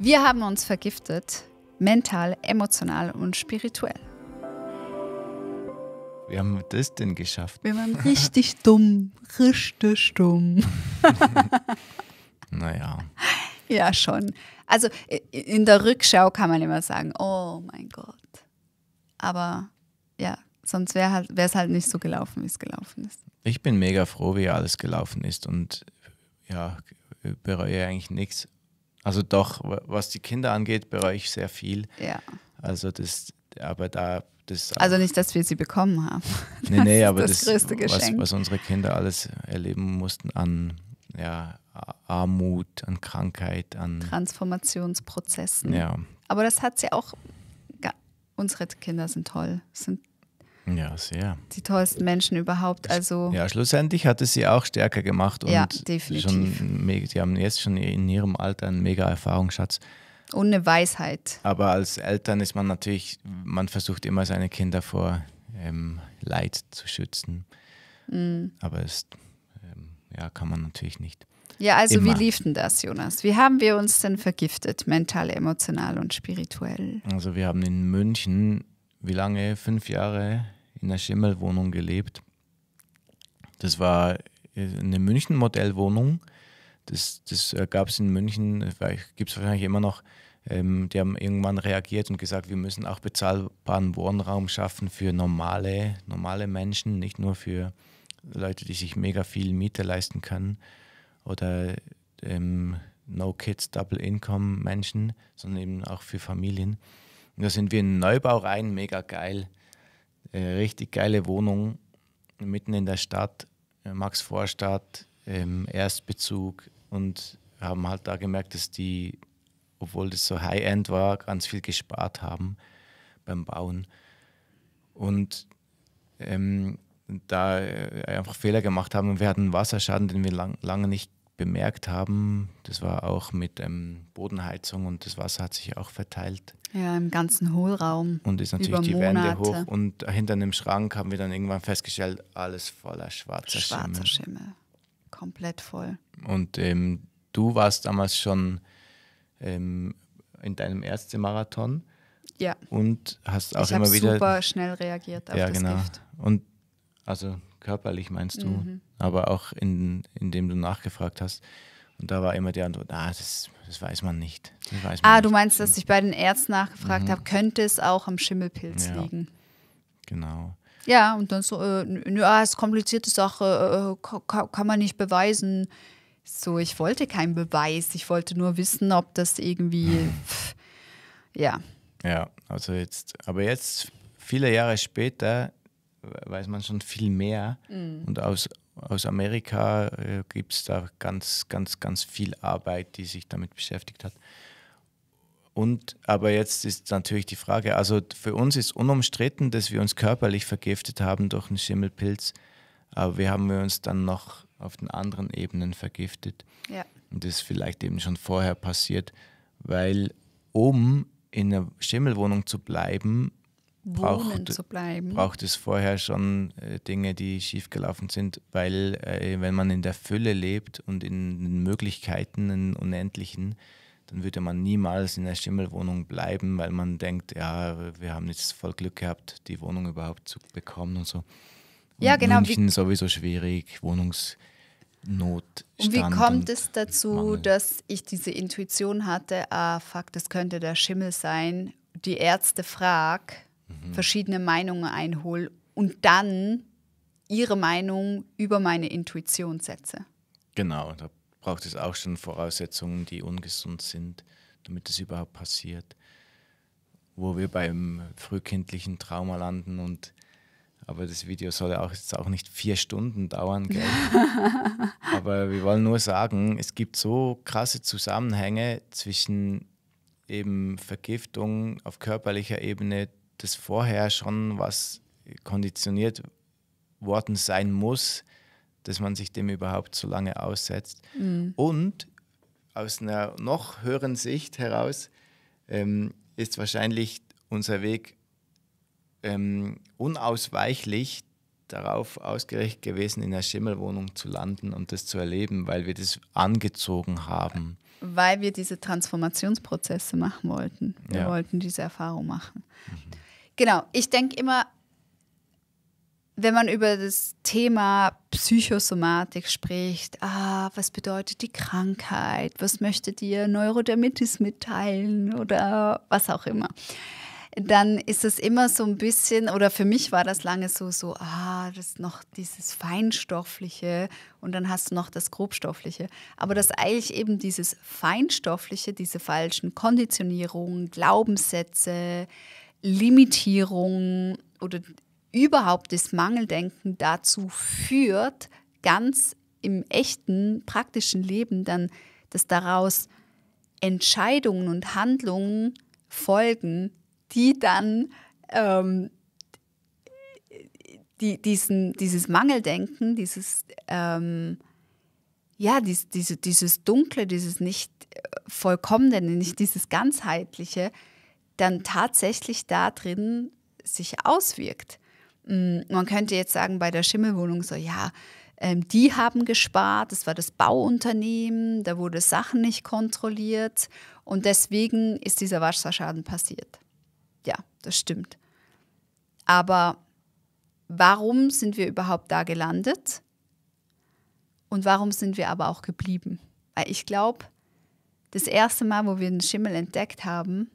Wir haben uns vergiftet, mental, emotional und spirituell. Wie haben wir das denn geschafft? Wir waren richtig dumm, richtig dumm. naja. Ja, schon. Also in der Rückschau kann man immer sagen, oh mein Gott. Aber ja, sonst wäre es halt, halt nicht so gelaufen, wie es gelaufen ist. Ich bin mega froh, wie alles gelaufen ist und ja, bereue eigentlich nichts. Also doch, was die Kinder angeht, bereue ich sehr viel. Ja. Also das, aber da das. Also nicht, dass wir sie bekommen haben. Das nee, nee, aber das, das größte Geschenk. Was, was unsere Kinder alles erleben mussten an ja, Armut, an Krankheit, an Transformationsprozessen. Ja. Aber das hat sie auch. Unsere Kinder sind toll, sind ja, sehr. Die tollsten Menschen überhaupt. Also ja, schlussendlich hat es sie auch stärker gemacht. Und ja, definitiv. Schon, die haben jetzt schon in ihrem Alter einen mega Erfahrungsschatz. Und eine Weisheit. Aber als Eltern ist man natürlich, man versucht immer seine Kinder vor ähm, Leid zu schützen. Mhm. Aber es ähm, ja, kann man natürlich nicht. Ja, also Immer. wie lief denn das, Jonas? Wie haben wir uns denn vergiftet, mental, emotional und spirituell? Also wir haben in München, wie lange? Fünf Jahre in einer Schimmelwohnung gelebt. Das war äh, eine München-Modellwohnung. Das, das äh, gab es in München, gibt es wahrscheinlich immer noch. Ähm, die haben irgendwann reagiert und gesagt, wir müssen auch bezahlbaren Wohnraum schaffen für normale, normale Menschen, nicht nur für Leute, die sich mega viel Miete leisten können oder ähm, No Kids, Double Income Menschen, sondern eben auch für Familien. Und da sind wir in den Neubau rein, mega geil. Äh, richtig geile Wohnung mitten in der Stadt, äh, Max Vorstadt, ähm, Erstbezug und haben halt da gemerkt, dass die, obwohl das so High-End war, ganz viel gespart haben beim Bauen und ähm, da äh, einfach Fehler gemacht haben und wir hatten einen Wasserschaden, den wir lang, lange nicht bemerkt haben, das war auch mit ähm, Bodenheizung und das Wasser hat sich auch verteilt. Ja, im ganzen Hohlraum. Und ist natürlich die Wände hoch. Und hinter einem Schrank haben wir dann irgendwann festgestellt, alles voller schwarzer, schwarzer Schimmel. Schimmel. Komplett voll. Und ähm, du warst damals schon ähm, in deinem ersten Marathon. Ja. Und hast auch ich immer wieder. super schnell reagiert auf ja, das genau. Gift. Und also körperlich meinst du, mhm. aber auch in, indem du nachgefragt hast. Und da war immer die Antwort, ah, das, das weiß man nicht. Weiß man ah, nicht. du meinst, dass ich bei den Ärzten nachgefragt mhm. habe, könnte es auch am Schimmelpilz ja. liegen? Genau. Ja, und dann so, äh, ja, ist komplizierte Sache, äh, äh kann, kann man nicht beweisen. So, ich wollte keinen Beweis, ich wollte nur wissen, ob das irgendwie, pff, ja. Ja, also jetzt, aber jetzt, viele Jahre später, weiß man schon viel mehr. Mhm. Und aus, aus Amerika äh, gibt es da ganz, ganz, ganz viel Arbeit, die sich damit beschäftigt hat. Und aber jetzt ist natürlich die Frage, also für uns ist unumstritten, dass wir uns körperlich vergiftet haben durch einen Schimmelpilz, aber wir haben wir uns dann noch auf den anderen Ebenen vergiftet. Ja. Und das ist vielleicht eben schon vorher passiert, weil um in einer Schimmelwohnung zu bleiben, wohnen braucht, zu bleiben. Braucht es vorher schon äh, Dinge, die schiefgelaufen sind, weil äh, wenn man in der Fülle lebt und in den Möglichkeiten, in unendlichen, dann würde man niemals in der Schimmelwohnung bleiben, weil man denkt, ja, wir haben jetzt voll Glück gehabt, die Wohnung überhaupt zu bekommen und so. Und ja, genau. München sowieso schwierig, Wohnungs Not. Und wie kommt es dazu, Mangel. dass ich diese Intuition hatte, ah fuck, das könnte der Schimmel sein? Die Ärzte frag mhm. verschiedene Meinungen einhole und dann ihre Meinung über meine Intuition setze. Genau, da braucht es auch schon Voraussetzungen, die ungesund sind, damit es überhaupt passiert. Wo wir beim frühkindlichen Trauma landen und aber das Video soll ja auch jetzt auch nicht vier Stunden dauern, gell? aber wir wollen nur sagen, es gibt so krasse Zusammenhänge zwischen eben Vergiftung auf körperlicher Ebene dass vorher schon was konditioniert worden sein muss, dass man sich dem überhaupt so lange aussetzt. Mhm. Und aus einer noch höheren Sicht heraus ähm, ist wahrscheinlich unser Weg ähm, unausweichlich darauf ausgerichtet gewesen, in der Schimmelwohnung zu landen und das zu erleben, weil wir das angezogen haben. Weil wir diese Transformationsprozesse machen wollten. Wir ja. wollten diese Erfahrung machen. Mhm. Genau, ich denke immer, wenn man über das Thema Psychosomatik spricht, ah, was bedeutet die Krankheit, was möchte dir Neurodermitis mitteilen oder was auch immer, dann ist es immer so ein bisschen, oder für mich war das lange so, so, ah, das ist noch dieses Feinstoffliche und dann hast du noch das Grobstoffliche. Aber dass eigentlich eben dieses Feinstoffliche, diese falschen Konditionierungen, Glaubenssätze, Limitierung oder überhaupt das Mangeldenken dazu führt, ganz im echten, praktischen Leben dann, dass daraus Entscheidungen und Handlungen folgen, die dann ähm, die, diesen, dieses Mangeldenken, dieses, ähm, ja, dies, diese, dieses Dunkle, dieses nicht äh, vollkommene, nicht dieses ganzheitliche, dann tatsächlich da drin sich auswirkt. Mm, man könnte jetzt sagen, bei der Schimmelwohnung so, ja, ähm, die haben gespart, das war das Bauunternehmen, da wurde Sachen nicht kontrolliert und deswegen ist dieser Wasserschaden passiert. Ja, das stimmt. Aber warum sind wir überhaupt da gelandet? Und warum sind wir aber auch geblieben? Weil ich glaube, das erste Mal, wo wir einen Schimmel entdeckt haben,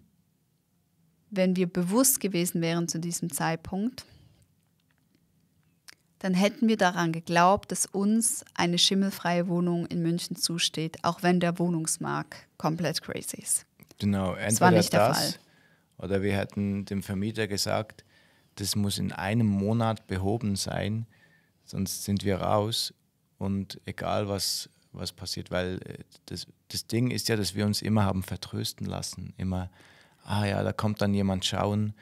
wenn wir bewusst gewesen wären zu diesem Zeitpunkt, dann hätten wir daran geglaubt, dass uns eine schimmelfreie Wohnung in München zusteht, auch wenn der Wohnungsmarkt komplett crazy ist. Genau, entweder das, war nicht das der Fall. oder wir hätten dem Vermieter gesagt, das muss in einem Monat behoben sein, sonst sind wir raus und egal was, was passiert, weil äh, das, das Ding ist ja, dass wir uns immer haben vertrösten lassen, immer ah ja, da kommt dann jemand schauen.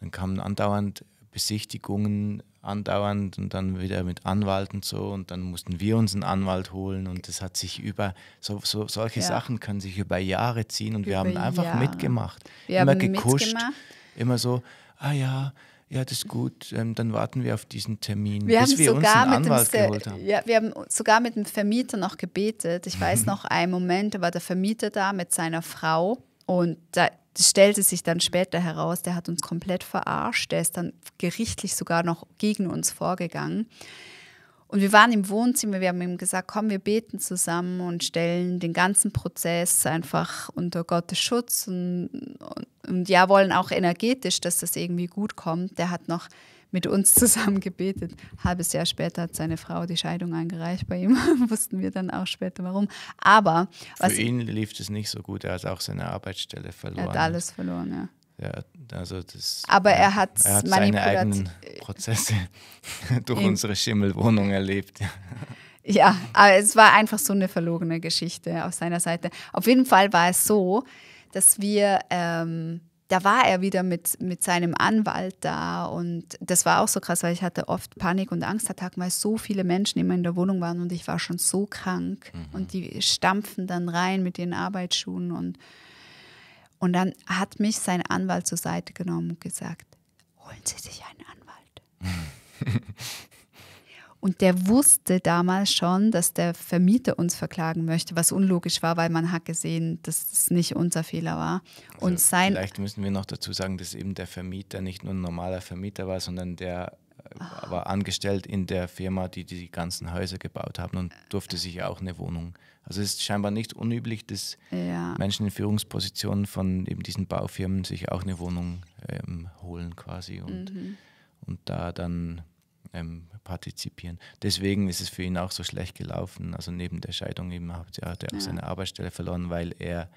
Dann kamen andauernd Besichtigungen, andauernd und dann wieder mit Anwalt und so und dann mussten wir uns einen Anwalt holen und das hat sich über, so, so solche ja. Sachen können sich über Jahre ziehen und über wir haben einfach Jahre. mitgemacht. Wir immer haben gekuscht, mitgemacht. immer so, ah ja, ja, das ist gut, ähm, dann warten wir auf diesen Termin, wir bis haben wir sogar uns einen Anwalt dem, geholt haben. Ja, wir haben sogar mit dem Vermieter noch gebetet. Ich weiß mhm. noch einen Moment, da war der Vermieter da mit seiner Frau und da stellte sich dann später heraus, der hat uns komplett verarscht. Der ist dann gerichtlich sogar noch gegen uns vorgegangen. Und wir waren im Wohnzimmer, wir haben ihm gesagt, komm, wir beten zusammen und stellen den ganzen Prozess einfach unter Gottes Schutz und, und, und ja, wollen auch energetisch, dass das irgendwie gut kommt. Der hat noch mit uns zusammen gebetet. halbes Jahr später hat seine Frau die Scheidung eingereicht bei ihm. Wussten wir dann auch später warum. Aber für ihn lief es nicht so gut. Er hat auch seine Arbeitsstelle verloren. Er hat alles verloren, ja. ja also das, Aber er hat, er hat seine eigenen Prozesse durch unsere Schimmelwohnung erlebt. ja, aber es war einfach so eine verlogene Geschichte auf seiner Seite. Auf jeden Fall war es so, dass wir ähm, da war er wieder mit, mit seinem Anwalt da und das war auch so krass, weil ich hatte oft Panik und Angstattacken, weil so viele Menschen immer in der Wohnung waren und ich war schon so krank mhm. und die stampfen dann rein mit den Arbeitsschuhen und, und dann hat mich sein Anwalt zur Seite genommen und gesagt, holen Sie sich einen Anwalt. Und der wusste damals schon, dass der Vermieter uns verklagen möchte, was unlogisch war, weil man hat gesehen, dass es das nicht unser Fehler war. Also sein vielleicht müssen wir noch dazu sagen, dass eben der Vermieter nicht nur ein normaler Vermieter war, sondern der Ach. Äh, ah. war angestellt in der Firma, die die ganzen Häuser gebaut haben und durfte sich auch eine Wohnung. Also es ist scheinbar nicht unüblich, dass ja. Menschen in Führungspositionen von eben diesen Baufirmen sich auch eine Wohnung ähm, holen quasi und, mhm. und da dann ähm, partizipieren. Deswegen ist es für ihn auch so schlecht gelaufen. Also neben der Scheidung eben hat er auch ja. seine Arbeitsstelle verloren, weil er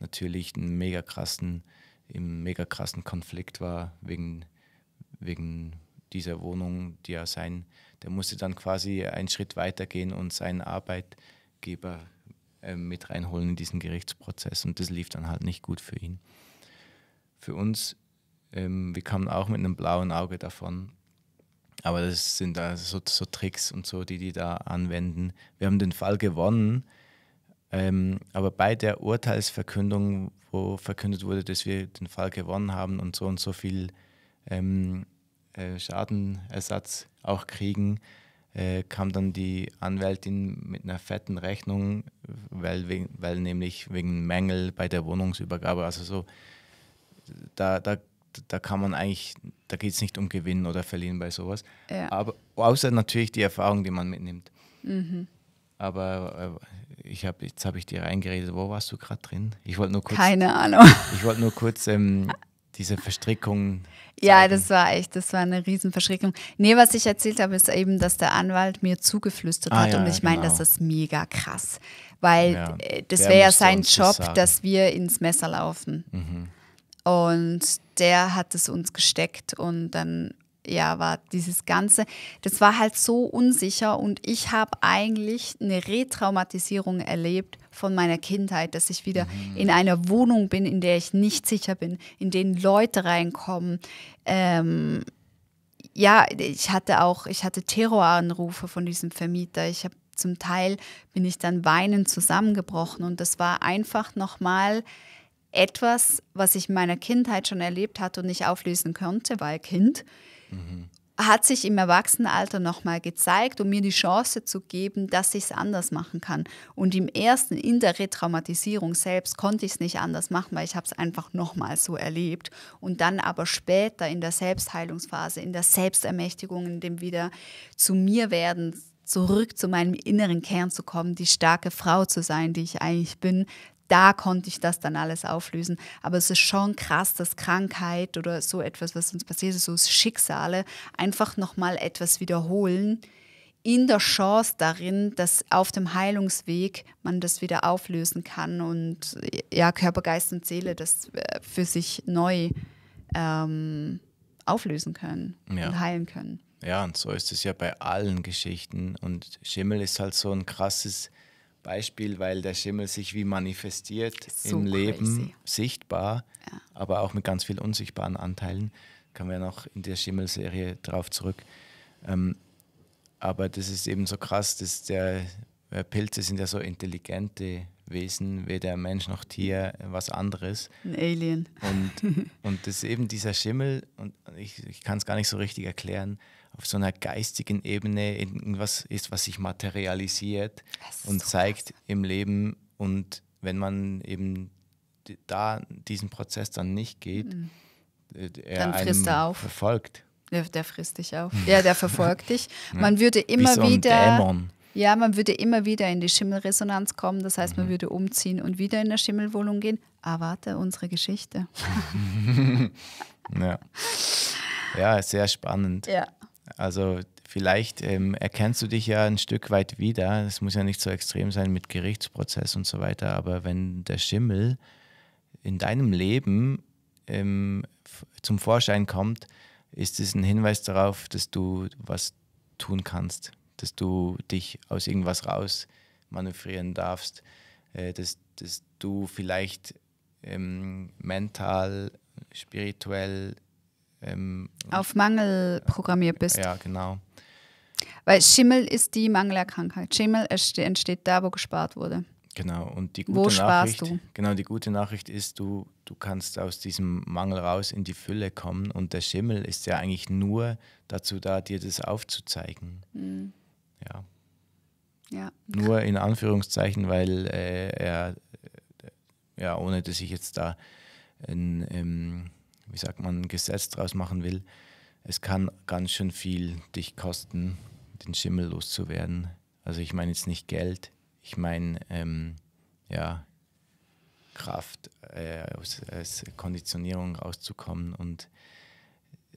natürlich einen mega krassen, im mega krassen Konflikt war wegen, wegen dieser Wohnung, die er sein, der musste dann quasi einen Schritt weitergehen und seinen Arbeitgeber ähm, mit reinholen in diesen Gerichtsprozess und das lief dann halt nicht gut für ihn. Für uns, ähm, wir kamen auch mit einem blauen Auge davon, aber das sind also so, so, Tricks und so, die die da anwenden. Wir haben den Fall gewonnen, ähm, aber bei der Urteilsverkündung, wo verkündet wurde, dass wir den Fall gewonnen haben und so und so viel ähm, äh, Schadenersatz auch kriegen, äh, kam dann die Anwältin mit einer fetten Rechnung, weil, weil nämlich wegen Mängel bei der Wohnungsübergabe, also so, da, da da kann man eigentlich, da geht es nicht um Gewinnen oder Verlieren bei sowas. Ja. Aber außer natürlich die Erfahrung, die man mitnimmt. Mhm. Aber äh, ich hab, jetzt habe ich dir reingeredet, wo warst du gerade drin? Ich wollte nur kurz. Keine Ahnung. Ich wollte nur kurz ähm, diese Verstrickung. Zeigen. Ja, das war echt, das war eine Riesenverstrickung. Nee, was ich erzählt habe, ist eben, dass der Anwalt mir zugeflüstert ah, hat. Ja, und ich genau. meine, das genau. ist mega krass. Weil ja, äh, das wäre ja sein Job, das dass wir ins Messer laufen. Mhm. Und der hat es uns gesteckt und dann ja, war dieses Ganze, das war halt so unsicher und ich habe eigentlich eine Retraumatisierung erlebt von meiner Kindheit, dass ich wieder mhm. in einer Wohnung bin, in der ich nicht sicher bin, in denen Leute reinkommen. Ähm, ja, ich hatte auch, ich hatte Terroranrufe von diesem Vermieter. Ich habe zum Teil bin ich dann weinend zusammengebrochen und das war einfach nochmal mal etwas, was ich in meiner Kindheit schon erlebt hatte und nicht auflösen konnte, weil Kind, mhm. hat sich im Erwachsenenalter nochmal gezeigt, um mir die Chance zu geben, dass ich es anders machen kann. Und im ersten, in der Retraumatisierung selbst, konnte ich es nicht anders machen, weil ich habe es einfach nochmal so erlebt. Und dann aber später in der Selbstheilungsphase, in der Selbstermächtigung, in dem wieder zu mir werden, zurück zu meinem inneren Kern zu kommen, die starke Frau zu sein, die ich eigentlich bin, da konnte ich das dann alles auflösen. Aber es ist schon krass, dass Krankheit oder so etwas, was uns passiert ist, so Schicksale, einfach nochmal etwas wiederholen, in der Chance darin, dass auf dem Heilungsweg man das wieder auflösen kann und ja, Körper, Geist und Seele das äh, für sich neu ähm, auflösen können ja. und heilen können. Ja, und so ist es ja bei allen Geschichten. Und Schimmel ist halt so ein krasses Beispiel, weil der Schimmel sich wie manifestiert so im Leben, sichtbar, ja. aber auch mit ganz vielen unsichtbaren Anteilen. Kommen wir noch in der Schimmelserie drauf zurück. Ähm, aber das ist eben so krass, dass der äh, Pilze sind ja so intelligente Wesen, weder Mensch noch Tier, äh, was anderes. Ein Alien. Und, und das ist eben dieser Schimmel, und ich, ich kann es gar nicht so richtig erklären, auf so einer geistigen Ebene irgendwas ist, was sich materialisiert und so zeigt krass. im Leben. Und wenn man eben da diesen Prozess dann nicht geht, mhm. Äh, er dann frisst er auf. verfolgt. Der, der, frisst dich auf. Ja, der verfolgt dich. Man würde immer so wieder. Dämon. Ja, man würde immer wieder in die Schimmelresonanz kommen. Das heißt, man mhm. würde umziehen und wieder in der Schimmelwohnung gehen. Erwarte ah, unsere Geschichte. ja. ja, sehr spannend. Ja. Also vielleicht ähm, erkennst du dich ja ein Stück weit wieder. Es muss ja nicht so extrem sein mit Gerichtsprozess und so weiter, aber wenn der Schimmel in deinem Leben ähm, zum Vorschein kommt, ist es ein Hinweis darauf, dass du was tun kannst, dass du dich aus irgendwas raus manövrieren darfst, äh, dass, dass du vielleicht ähm, mental, spirituell ähm, Auf Mangel programmiert bist. Ja, genau. Weil Schimmel ist die Mangelerkrankheit. Schimmel entsteht da, wo gespart wurde. Genau, und die gute wo Nachricht, du? Genau, die gute Nachricht ist, du, du kannst aus diesem Mangel raus in die Fülle kommen und der Schimmel ist ja eigentlich nur dazu da, dir das aufzuzeigen. Mhm. Ja. ja. Nur in Anführungszeichen, weil äh, er, äh, ja, ohne dass ich jetzt da ein. Ähm, wie sagt man, ein Gesetz draus machen will, es kann ganz schön viel dich kosten, den Schimmel loszuwerden. Also ich meine jetzt nicht Geld, ich meine ähm, ja Kraft, äh, aus, aus Konditionierung rauszukommen und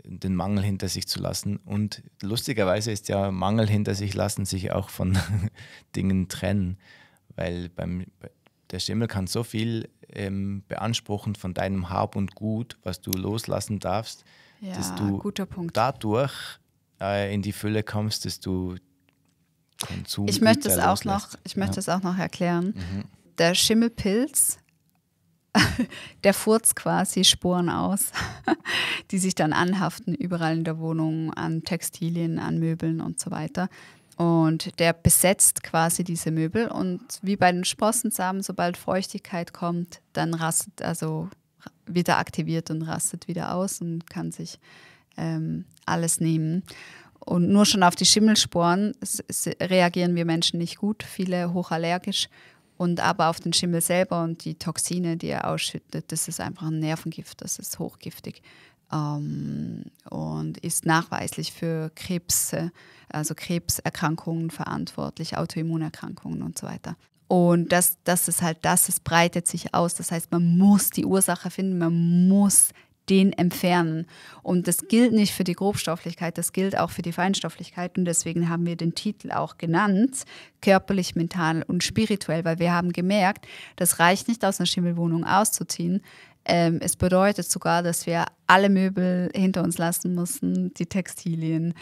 den Mangel hinter sich zu lassen. Und lustigerweise ist ja Mangel hinter sich lassen sich auch von Dingen trennen, weil beim der Schimmel kann so viel ähm, Beanspruchen von deinem Hab und Gut, was du loslassen darfst, ja, dass du dadurch äh, in die Fülle kommst, dass du Konsum ich möchte es auch noch, Ich möchte es auch noch erklären. Mhm. Der Schimmelpilz, der furzt quasi Sporen aus, die sich dann anhaften, überall in der Wohnung, an Textilien, an Möbeln und so weiter. Und der besetzt quasi diese Möbel. Und wie bei den Sprossensamen, sobald Feuchtigkeit kommt, dann rastet, also wieder aktiviert und rastet wieder aus und kann sich ähm, alles nehmen. Und nur schon auf die Schimmelsporen reagieren wir Menschen nicht gut, viele hochallergisch. Und aber auf den Schimmel selber und die Toxine, die er ausschüttet, das ist einfach ein Nervengift, das ist hochgiftig ähm, und ist nachweislich für Krebs, also Krebserkrankungen verantwortlich, Autoimmunerkrankungen und so weiter. Und das, das ist halt das, es breitet sich aus. Das heißt, man muss die Ursache finden, man muss den entfernen. Und das gilt nicht für die Grobstofflichkeit, das gilt auch für die Feinstofflichkeit. Und deswegen haben wir den Titel auch genannt, körperlich, mental und spirituell, weil wir haben gemerkt, das reicht nicht aus einer Schimmelwohnung auszuziehen. Ähm, es bedeutet sogar, dass wir alle Möbel hinter uns lassen müssen, die Textilien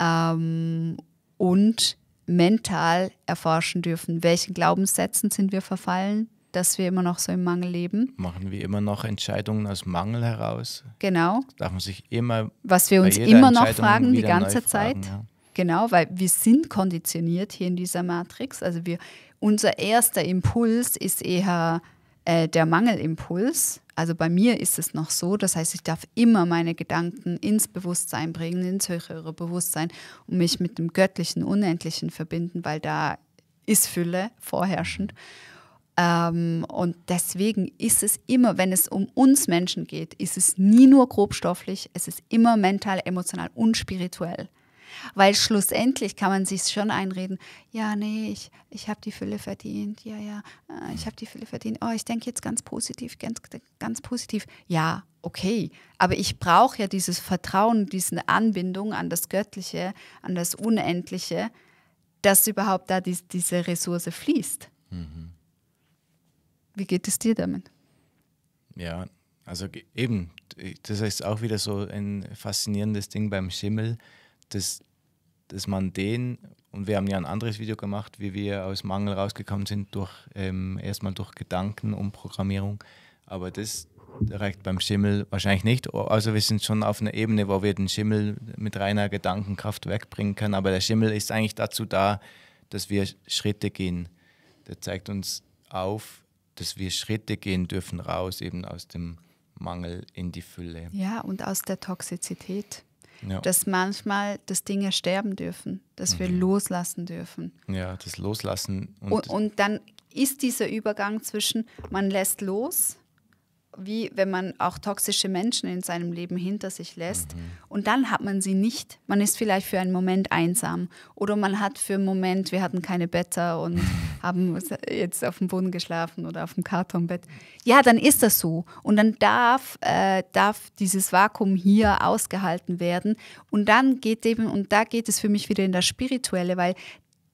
ähm, und mental erforschen dürfen, welchen Glaubenssätzen sind wir verfallen, dass wir immer noch so im Mangel leben. Machen wir immer noch Entscheidungen aus Mangel heraus? Genau. darf man sich immer. Was wir uns immer noch fragen, die ganze Zeit. ja. Genau, weil wir sind konditioniert hier in dieser Matrix. Also wir, unser erster Impuls ist eher äh, der Mangelimpuls. Also bei mir ist es noch so. Das heißt, ich darf immer meine Gedanken ins Bewusstsein bringen, ins höhere Bewusstsein und mich mit dem Göttlichen, Unendlichen verbinden, weil da ist Fülle vorherrschend. Mhm. Ähm, und deswegen ist es immer, wenn es um uns Menschen geht, ist es nie nur grobstofflich, es ist immer mental, emotional und spirituell. Weil schlussendlich kann man sich schon einreden, ja, nee, ich, ich habe die Fülle verdient, ja, ja, äh, ich habe die Fülle verdient, oh, ich denke jetzt ganz positiv, ganz, ganz positiv. Ja, okay, aber ich brauche ja dieses Vertrauen, diese Anbindung an das Göttliche, an das Unendliche, dass überhaupt da dies, diese Ressource fließt. Mhm. Wie geht es dir damit? Ja, also eben, äh, das ist auch wieder so ein faszinierendes Ding beim Schimmel, dass, dass man den, und wir haben ja ein anderes Video gemacht, wie wir aus Mangel rausgekommen sind, durch ähm, erstmal durch Gedanken und Programmierung, aber das reicht beim Schimmel wahrscheinlich nicht. Also wir sind schon auf einer Ebene, wo wir den Schimmel mit reiner Gedankenkraft wegbringen können, aber der Schimmel ist eigentlich dazu da, dass wir Schritte gehen. Der zeigt uns auf, dass wir Schritte gehen dürfen raus eben aus dem Mangel in die Fülle. Ja, und aus der Toxizität. Ja. Dass manchmal, dass Dinge sterben dürfen, dass mhm. wir loslassen dürfen. Ja, das Loslassen. Und, und, und dann ist dieser Übergang zwischen, man lässt los, wie wenn man auch toxische Menschen in seinem Leben hinter sich lässt mhm. und dann hat man sie nicht. Man ist vielleicht für einen Moment einsam oder man hat für einen Moment, wir hatten keine Better und haben jetzt auf dem Boden geschlafen oder auf dem Kartonbett. Ja, dann ist das so und dann darf, äh, darf dieses Vakuum hier ausgehalten werden und dann geht eben, und da geht es für mich wieder in das Spirituelle, weil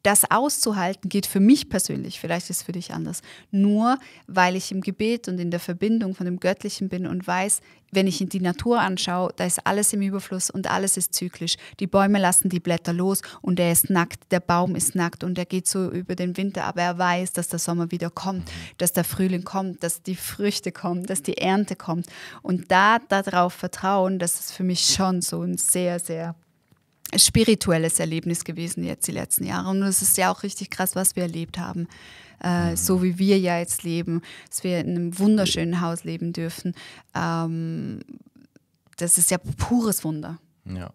das auszuhalten geht für mich persönlich, vielleicht ist es für dich anders, nur weil ich im Gebet und in der Verbindung von dem Göttlichen bin und weiß, wenn ich in die Natur anschaue, da ist alles im Überfluss und alles ist zyklisch. Die Bäume lassen die Blätter los und er ist nackt, der Baum ist nackt und er geht so über den Winter, aber er weiß, dass der Sommer wieder kommt, dass der Frühling kommt, dass die Früchte kommen, dass die Ernte kommt. Und da darauf vertrauen, das ist für mich schon so ein sehr, sehr spirituelles Erlebnis gewesen jetzt die letzten Jahre. Und es ist ja auch richtig krass, was wir erlebt haben. Äh, mhm. So wie wir ja jetzt leben, dass wir in einem wunderschönen Haus leben dürfen. Ähm, das ist ja pures Wunder. Ja.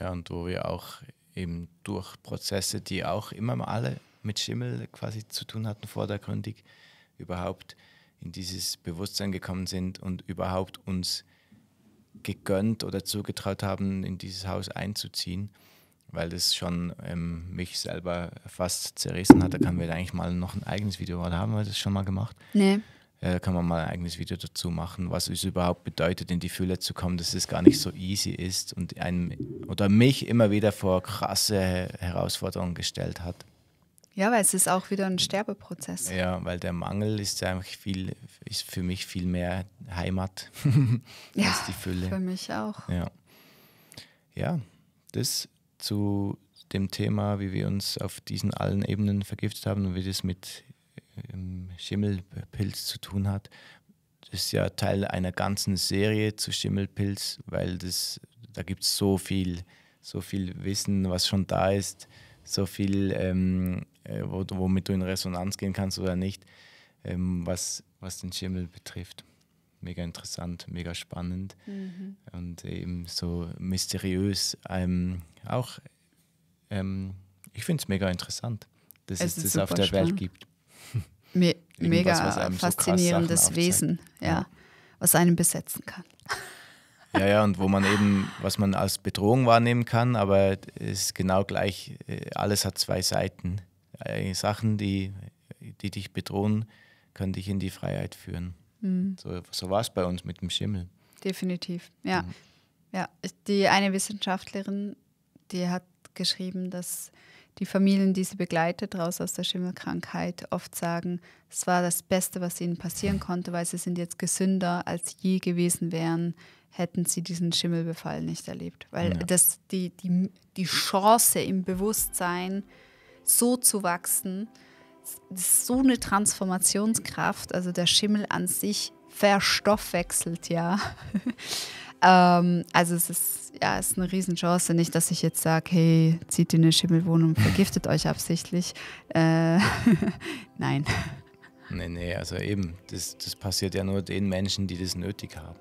Ja, und wo wir auch eben durch Prozesse, die auch immer alle mit Schimmel quasi zu tun hatten, vordergründig, überhaupt in dieses Bewusstsein gekommen sind und überhaupt uns gegönnt oder zugetraut haben, in dieses Haus einzuziehen, weil das schon ähm, mich selber fast zerrissen hat. Da kann wir eigentlich mal noch ein eigenes Video, oder haben wir das schon mal gemacht? Nee. Äh, kann man mal ein eigenes Video dazu machen, was es überhaupt bedeutet, in die Fülle zu kommen, dass es gar nicht so easy ist und einem oder mich immer wieder vor krasse Herausforderungen gestellt hat. Ja, weil es ist auch wieder ein Sterbeprozess. Ja, weil der Mangel ist einfach viel, ist für mich viel mehr Heimat ja, als die Fülle. Für mich auch. Ja. ja, das zu dem Thema, wie wir uns auf diesen allen Ebenen vergiftet haben und wie das mit ähm, Schimmelpilz zu tun hat. Das ist ja Teil einer ganzen Serie zu Schimmelpilz, weil das, da gibt es so viel, so viel Wissen, was schon da ist, so viel ähm, äh, womit du in Resonanz gehen kannst oder nicht, ähm, was, was den Schimmel betrifft. Mega interessant, mega spannend mhm. und eben so mysteriös. Ähm, auch, ähm, ich finde es mega interessant, dass es, es das auf der spannend. Welt gibt. Me mega faszinierendes so Wesen, ja, ja, was einen besetzen kann. Ja, ja, und wo man eben, was man als Bedrohung wahrnehmen kann, aber es ist genau gleich, äh, alles hat zwei Seiten. Äh, Sachen, die, die dich bedrohen, können dich in die Freiheit führen. Mhm. So, so war es bei uns mit dem Schimmel. Definitiv, ja. Mhm. ja. Die eine Wissenschaftlerin, die hat geschrieben, dass die Familien, die sie begleitet, raus aus der Schimmelkrankheit, oft sagen, es war das Beste, was ihnen passieren konnte, weil sie sind jetzt gesünder, als je gewesen wären, hätten sie diesen Schimmelbefall nicht erlebt. Weil ja. das, die, die, die Chance im Bewusstsein, so zu wachsen. Das ist so eine Transformationskraft. Also der Schimmel an sich verstoffwechselt, ja. ähm, also es ist, ja, es ist eine Riesenchance. Nicht, dass ich jetzt sage, hey, zieht in eine Schimmelwohnung, vergiftet euch absichtlich. Äh, Nein. Nee, nee, also eben, das, das passiert ja nur den Menschen, die das nötig haben.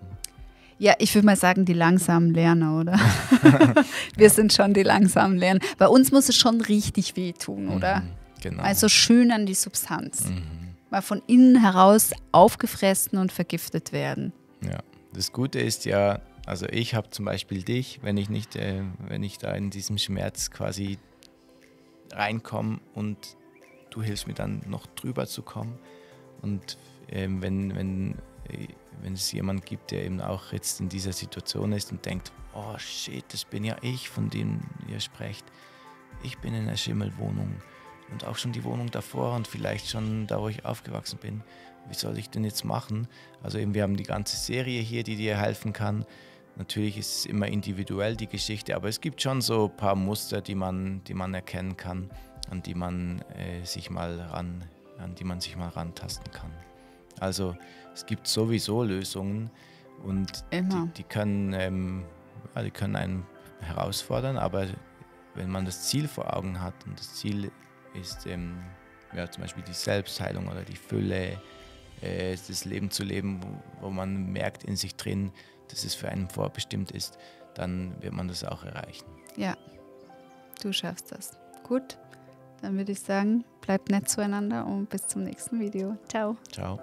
Ja, ich würde mal sagen, die langsamen Lerner, oder? Wir ja. sind schon die langsamen Lerner. Bei uns muss es schon richtig wehtun, oder? Mhm, genau. Also schön an die Substanz. Mhm. Mal von innen heraus aufgefressen und vergiftet werden. Ja, das Gute ist ja, also ich habe zum Beispiel dich, wenn ich nicht, äh, wenn ich da in diesem Schmerz quasi reinkomme und du hilfst mir dann noch drüber zu kommen. Und ähm, wenn, wenn wenn es jemanden gibt, der eben auch jetzt in dieser Situation ist und denkt, oh shit, das bin ja ich, von dem ihr sprecht. Ich bin in der Schimmelwohnung und auch schon die Wohnung davor und vielleicht schon da, wo ich aufgewachsen bin. Wie soll ich denn jetzt machen? Also eben, wir haben die ganze Serie hier, die dir helfen kann. Natürlich ist es immer individuell die Geschichte, aber es gibt schon so ein paar Muster, die man, die man erkennen kann, an die man äh, sich mal ran, an die man sich mal rantasten kann. Also es gibt sowieso Lösungen und Die, die können, ähm, die können einen herausfordern, aber wenn man das Ziel vor Augen hat und das Ziel ist ähm, ja, zum Beispiel die Selbstheilung oder die Fülle, äh, das Leben zu leben, wo, wo man merkt in sich drin, dass es für einen vorbestimmt ist, dann wird man das auch erreichen. Ja, du schaffst das. Gut, dann würde ich sagen, bleibt nett zueinander und bis zum nächsten Video. Ciao. Ciao.